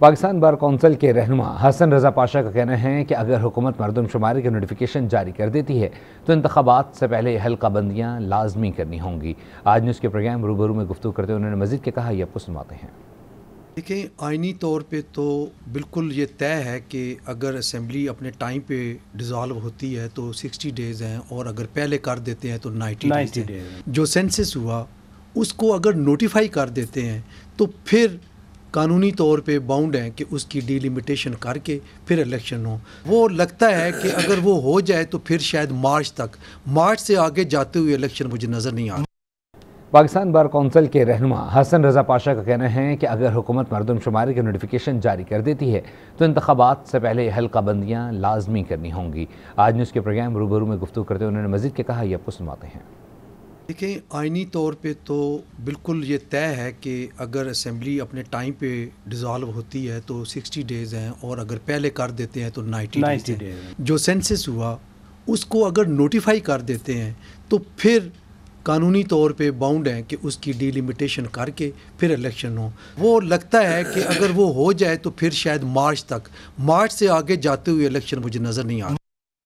Pakistan bar council के रहनुमा हसन रजा पाशा का कहना है कि अगर हुकूमत मरदमशुमारी की नोटिफिकेशन जारी कर देती है तो इंतबात से पहले हल्का बंदियाँ लाजमी करनी होंगी आज न्यूज़ के प्रोग्राम रूबरू में गुफ्तु करते हुए उन्होंने मजीद के कहा यह आपको सुनवाते हैं देखें आइनी तौर पर तो बिल्कुल ये तय है कि अगर असम्बली अपने टाइम पर डिज़ाल्व होती है तो सिक्सटी डेज़ हैं और अगर पहले कर देते हैं तो नाइन्टी डेज़ जो सेंसिस हुआ उसको अगर नोटिफाई कर देते हैं तो फिर कानूनी तौर पे बाउंड हैं कि उसकी डिलिमिटेशन करके फिर इलेक्शन हो वो लगता है कि अगर वो हो जाए तो फिर शायद मार्च तक मार्च से आगे जाते हुए इलेक्शन मुझे नज़र नहीं आ पाकिस्तान बार कौंसिल के रहनुमा हसन रजा पाशा का कहना है कि अगर हुकूमत मरदमशुमारी की नोटिफिकेशन जारी कर देती है तो इंतबात से पहले हल्का बंदियाँ लाजमी करनी होंगी आज न्यूज़ के प्रोग्राम रूबरू में गुफ्तु करते हुए उन्होंने मजीद के कहा यह आपको सुनवाते हैं देखिए आइनी तौर पे तो बिल्कुल ये तय है कि अगर असेंबली अपने टाइम पे डिज़ोल्व होती है तो 60 डेज़ हैं और अगर पहले कर देते हैं तो 90 डेज़ जो सेंसिस हुआ उसको अगर नोटिफाई कर देते हैं तो फिर कानूनी तौर पे बाउंड हैं कि उसकी डिलिमिटेशन करके फिर इलेक्शन हो वो लगता है कि अगर वो हो जाए तो फिर शायद मार्च तक मार्च से आगे जाते हुए इलेक्शन मुझे नज़र नहीं आ